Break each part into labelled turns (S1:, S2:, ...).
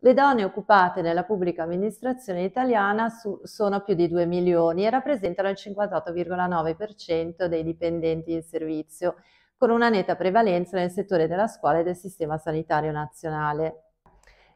S1: Le donne occupate nella pubblica amministrazione italiana su, sono più di 2 milioni e rappresentano il 58,9% dei dipendenti in servizio, con una netta prevalenza nel settore della scuola e del sistema sanitario nazionale.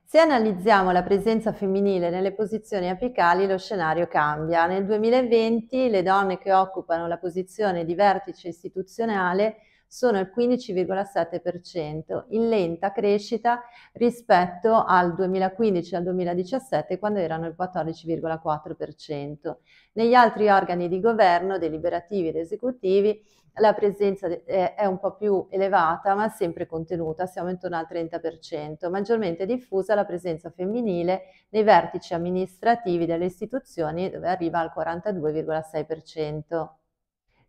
S1: Se analizziamo la presenza femminile nelle posizioni apicali, lo scenario cambia. Nel 2020 le donne che occupano la posizione di vertice istituzionale sono il 15,7% in lenta crescita rispetto al 2015 e al 2017 quando erano il 14,4%. Negli altri organi di governo, deliberativi ed esecutivi, la presenza eh, è un po' più elevata ma sempre contenuta, siamo intorno al 30%, maggiormente diffusa la presenza femminile nei vertici amministrativi delle istituzioni dove arriva al 42,6%.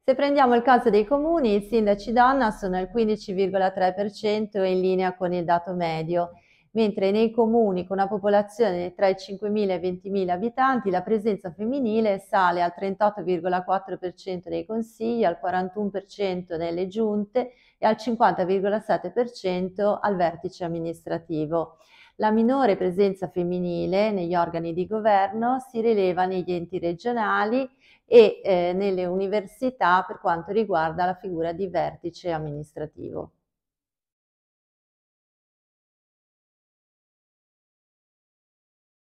S1: Se prendiamo il caso dei comuni, i sindaci donna sono al 15,3% in linea con il dato medio, mentre nei comuni con una popolazione tra i 5.000 e i 20.000 abitanti la presenza femminile sale al 38,4% nei consigli, al 41% nelle giunte e al 50,7% al vertice amministrativo. La minore presenza femminile negli organi di governo si rileva negli enti regionali e eh, nelle università per quanto riguarda la figura di vertice amministrativo.